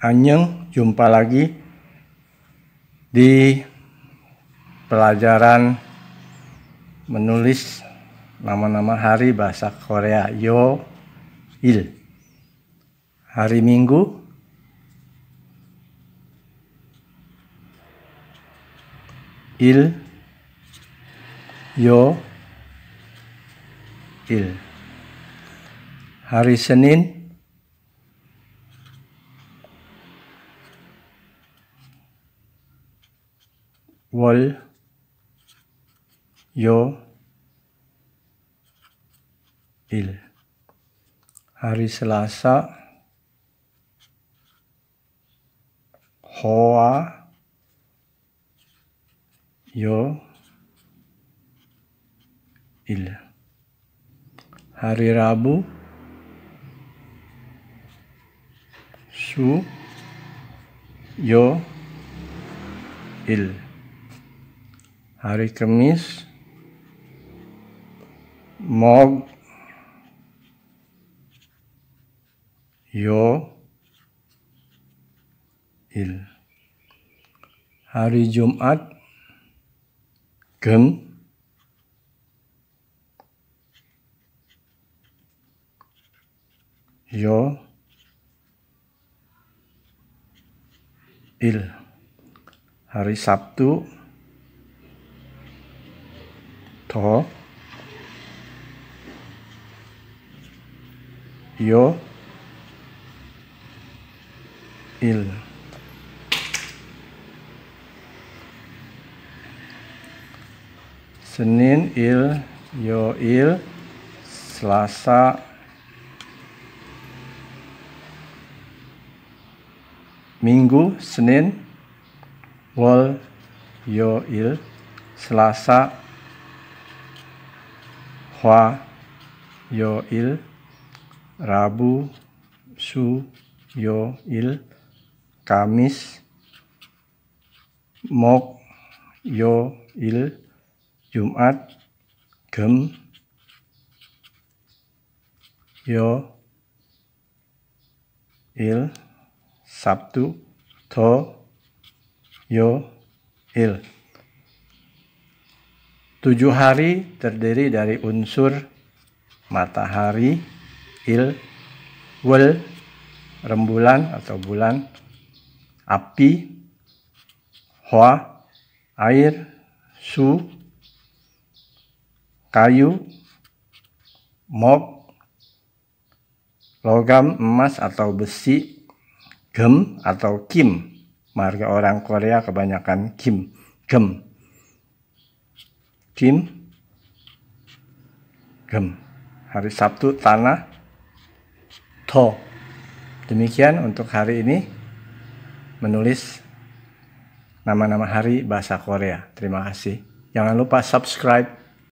Anjing, jumpa lagi di pelajaran menulis nama-nama hari bahasa Korea Yo Il. Hari Minggu Il Yo Il. Hari Senin wol yo il hari Selasa hoa yo il hari Rabu su yo il hari Kamis Mog Yo Il Hari Jumat Gem Yo Il Hari Sabtu to yo il Senin il yo il Selasa Minggu Senin wol yo il Selasa Hua, Yo Il, Rabu, Su, Yo Il, Kamis, Mok, Yo Il, Jumat, Gem, Yo, Il, Sabtu, To, Yo, Il. Tujuh hari terdiri dari unsur matahari, il, wal, rembulan atau bulan, api, hua, air, su, kayu, mok, logam emas atau besi, gem atau kim. Marga orang Korea kebanyakan kim, gem. Kim Gem hari Sabtu Tanah To demikian untuk hari ini menulis nama-nama hari bahasa Korea terima kasih jangan lupa subscribe